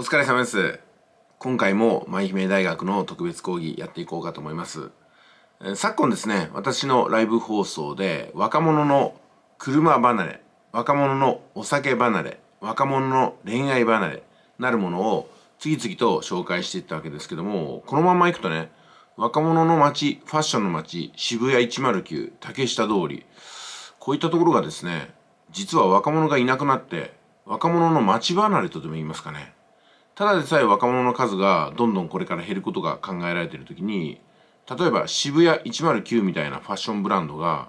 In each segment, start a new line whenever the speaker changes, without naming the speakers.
お疲れ様です。今回も舞姫大学の特別講義やっていこうかと思います。え昨今ですね、私のライブ放送で若者の車離れ、若者のお酒離れ、若者の恋愛離れなるものを次々と紹介していったわけですけども、このまま行くとね、若者の街、ファッションの街、渋谷109、竹下通り、こういったところがですね、実は若者がいなくなって、若者の街離れとでも言いますかね。ただでさえ若者の数がどんどんこれから減ることが考えられている時に例えば渋谷109みたいなファッションブランドが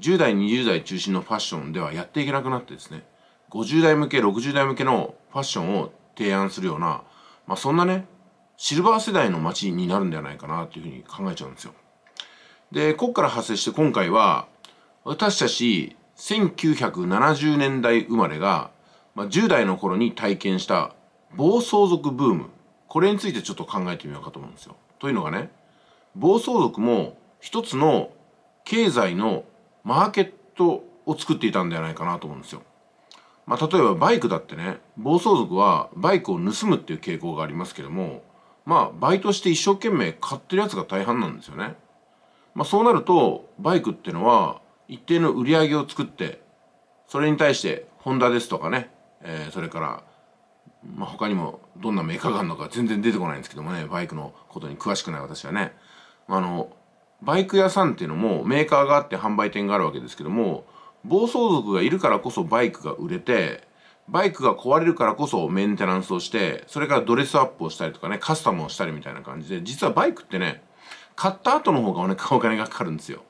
10代20代中心のファッションではやっていけなくなってですね50代向け60代向けのファッションを提案するような、まあ、そんなねシルバー世代の街になるんではないかなというふうに考えちゃうんですよ。でここから発生して今回は私たち1970年代生まれが、まあ、10代の頃に体験した暴走族ブームこれについてちょっと考えてみようかと思うんですよ。というのがね暴走族も一つの経済のマーケットを作っていたんではないかなと思うんですよ。まあ、例えばバイクだってね暴走族はバイクを盗むっていう傾向がありますけどもまあバイトして一生懸命買ってるやつが大半なんですよね。まあ、そうなるとバイクってのは一定の売り上げを作ってそれに対してホンダですとかね、えー、それからまあ、他にもどんなメーカーがあるのか全然出てこないんですけどもねバイクのことに詳しくない私はねあのバイク屋さんっていうのもメーカーがあって販売店があるわけですけども暴走族がいるからこそバイクが売れてバイクが壊れるからこそメンテナンスをしてそれからドレスアップをしたりとかねカスタムをしたりみたいな感じで実はバイクってね買った後の方がお金がかかるんですよ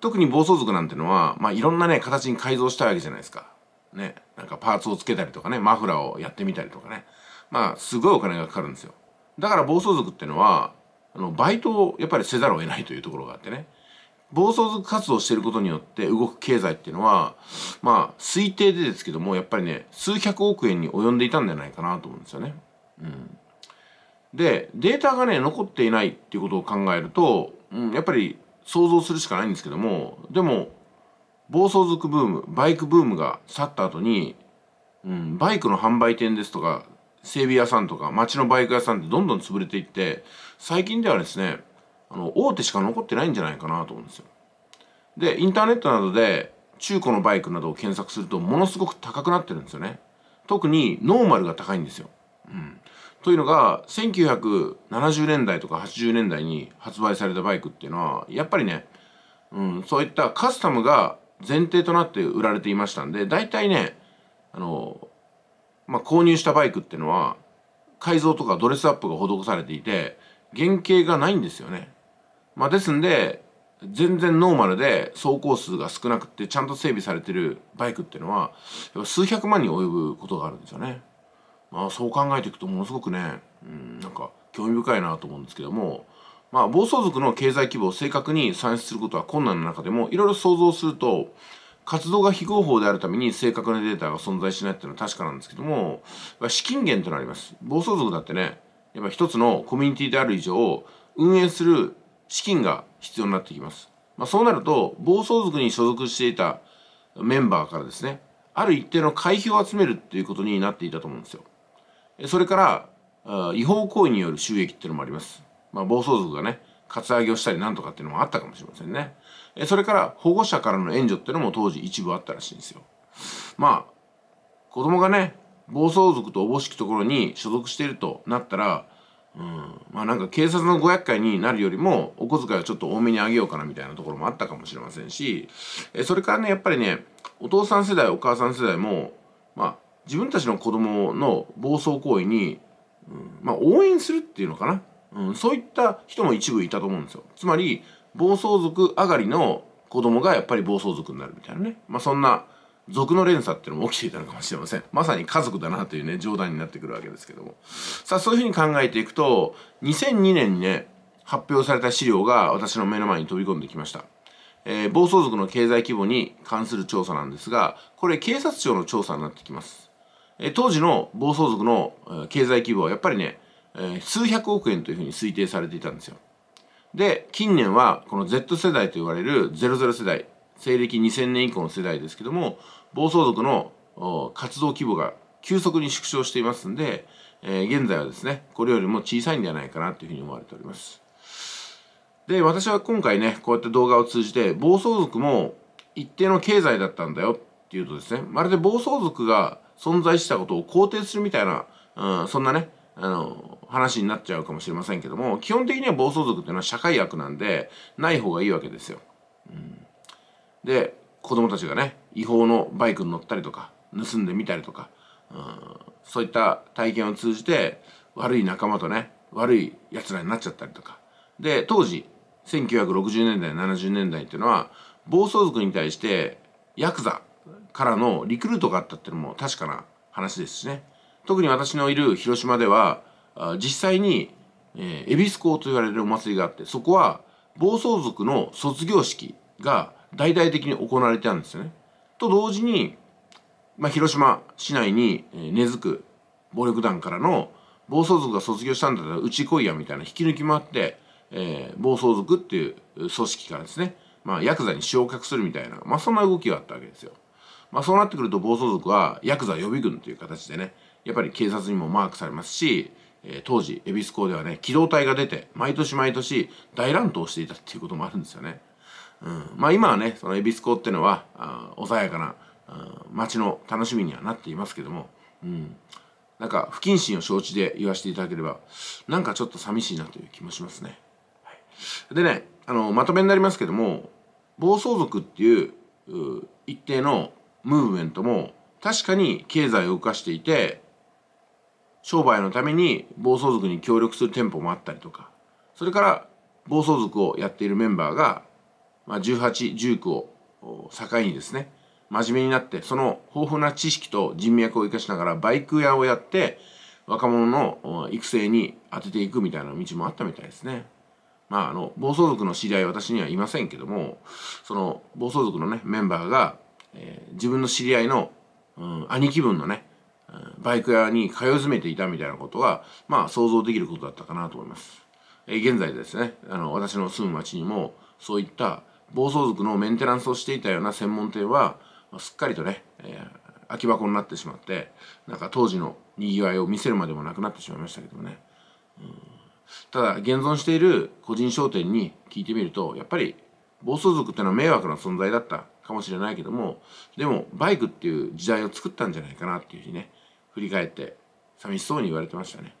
特に暴走族なんてのは、まあ、いろんなね形に改造したいわけじゃないですかね、なんかパーツをつけたりとかね、マフラーをやってみたりとかね。まあ、すごいお金がかかるんですよ。だから暴走族ってのは、あの、バイトをやっぱりせざるを得ないというところがあってね。暴走族活動してることによって動く経済っていうのは、まあ、推定でですけども、やっぱりね、数百億円に及んでいたんじゃないかなと思うんですよね。うん。で、データがね、残っていないっていうことを考えると、うん、やっぱり想像するしかないんですけども、でも、暴走族ブームバイクブームが去った後に、うん、バイクの販売店ですとか整備屋さんとか町のバイク屋さんってどんどん潰れていって最近ではですねあの大手しか残ってないんじゃないかなと思うんですよ。でインターネットなどで中古のバイクなどを検索するとものすごく高くなってるんですよね。特にノーマルが高いんですよ。うん、というのが1970年代とか80年代に発売されたバイクっていうのはやっぱりね、うん、そういったカスタムが前提となって売られていましたんで大体ねあの、まあ、購入したバイクっていうのは改造とかドレスアップが施されていて原型がないんですよね。まあ、ですんで全然ノーマルで走行数が少なくてちゃんと整備されてるバイクっていうのは数百万に及ぶことがあるんですよね。まあ、そう考えていくとものすごくね、うん、なんか興味深いなと思うんですけどもまあ、暴走族の経済規模を正確に算出することは困難の中でもいろいろ想像すると活動が非合法であるために正確なデータが存在しないっていうのは確かなんですけども資金源となります暴走族だってねやっぱ一つのコミュニティである以上運営する資金が必要になってきます、まあ、そうなると暴走族に所属していたメンバーからですねある一定の会費を集めるっていうことになっていたと思うんですよそれから違法行為による収益っていうのもありますまあ、暴走族がね、カツアゲをしたりなんとかっていうのもあったかもしれませんね。え、それから保護者からの援助っていうのも当時一部あったらしいんですよ。まあ、子供がね、暴走族とおぼしきところに所属しているとなったら、うん、まあなんか警察の500回になるよりもお小遣いをちょっと多めにあげようかなみたいなところもあったかもしれませんし、えそれからね、やっぱりね、お父さん世代、お母さん世代も、まあ自分たちの子供の暴走行為に、うん、まあ応援するっていうのかな。うん、そういった人も一部いたと思うんですよつまり暴走族上がりの子供がやっぱり暴走族になるみたいなねまあそんな族の連鎖っていうのも起きていたのかもしれませんまさに家族だなというね冗談になってくるわけですけどもさあそういうふうに考えていくと2002年にね発表された資料が私の目の前に飛び込んできました、えー、暴走族の経済規模に関する調査なんですがこれ警察庁の調査になってきます、えー、当時の暴走族の経済規模はやっぱりねえ数百億円というふうに推定されていたんですよ。で、近年はこの Z 世代と言われる00世代、西暦2000年以降の世代ですけども、暴走族の活動規模が急速に縮小していますんで、えー、現在はですね、これよりも小さいんではないかなというふうに思われております。で、私は今回ね、こうやって動画を通じて、暴走族も一定の経済だったんだよっていうとですね、まるで暴走族が存在したことを肯定するみたいな、うん、そんなね、あの、話になっちゃうかもしれませんけども、基本的には暴走族っていうのは社会悪なんで、ない方がいいわけですよ。うん、で、子供たちがね、違法のバイクに乗ったりとか、盗んでみたりとか、うん、そういった体験を通じて、悪い仲間とね、悪い奴らになっちゃったりとか。で、当時、1960年代、70年代っていうのは、暴走族に対して、ヤクザからのリクルートがあったっていうのも確かな話ですしね。特に私のいる広島では、実際に、えー、恵比寿港と言われるお祭りがあって、そこは暴走族の卒業式が大々的に行われてたんですよね。と同時に、まあ、広島市内に根付く暴力団からの暴走族が卒業したんだったらうち来いやみたいな引き抜きもあって、えー、暴走族っていう組織からですね、まあ、ヤクザに昇格するみたいな、まあ、そんな動きがあったわけですよ。まあ、そうなってくると暴走族はヤクザ予備軍という形でね、やっぱり警察にもマークされますし、え当時恵比寿港ではね機動隊が出て毎年毎年大乱闘していたっていうこともあるんですよね。うん、まあ今はねその恵比寿港ってのはあ穏やかな街の楽しみにはなっていますけども、うん、なんか不謹慎を承知で言わせていただければなんかちょっと寂しいなという気もしますね。はい、でねあのまとめになりますけども暴走族っていう一定のムーブメントも確かに経済を動かしていて商売のために暴走族に協力する店舗もあったりとかそれから暴走族をやっているメンバーが、まあ、1819を境にですね真面目になってその豊富な知識と人脈を生かしながらバイク屋をやって若者の育成に当てていくみたいな道もあったみたいですね。まあ、あの暴走族の知り合い私にはいませんけどもその暴走族のねメンバーが、えー、自分の知り合いの、うん、兄貴分のねバイク屋に通い詰めていたみたいなことが、まあ想像できることだったかなと思います。え現在ですね、あの、私の住む町にも、そういった暴走族のメンテナンスをしていたような専門店は、すっかりとね、えー、空き箱になってしまって、なんか当時の賑わいを見せるまでもなくなってしまいましたけどね。うんただ、現存している個人商店に聞いてみると、やっぱり暴走族ってのは迷惑な存在だったかもしれないけども、でもバイクっていう時代を作ったんじゃないかなっていうふうにね、振り返って寂しそうに言われてましたね。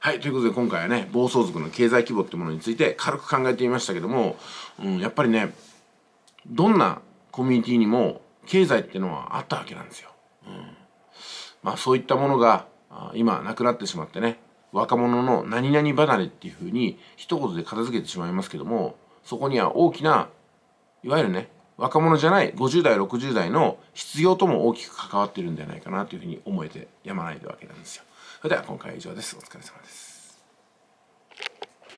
はい、ということで今回はね、暴走族の経済規模ってものについて軽く考えてみましたけども、うん、やっぱりね、どんなコミュニティにも経済ってのはあったわけなんですよ。うん、まあそういったものが今なくなってしまってね、若者の何々離れっていうふうに一言で片付けてしまいますけども、そこには大きな、いわゆるね、若者じゃない50代60代の必要とも大きく関わってるんじゃないかなというふうに思えてやまないわけなんですよ。それでは今回は以上です。お疲れ様です。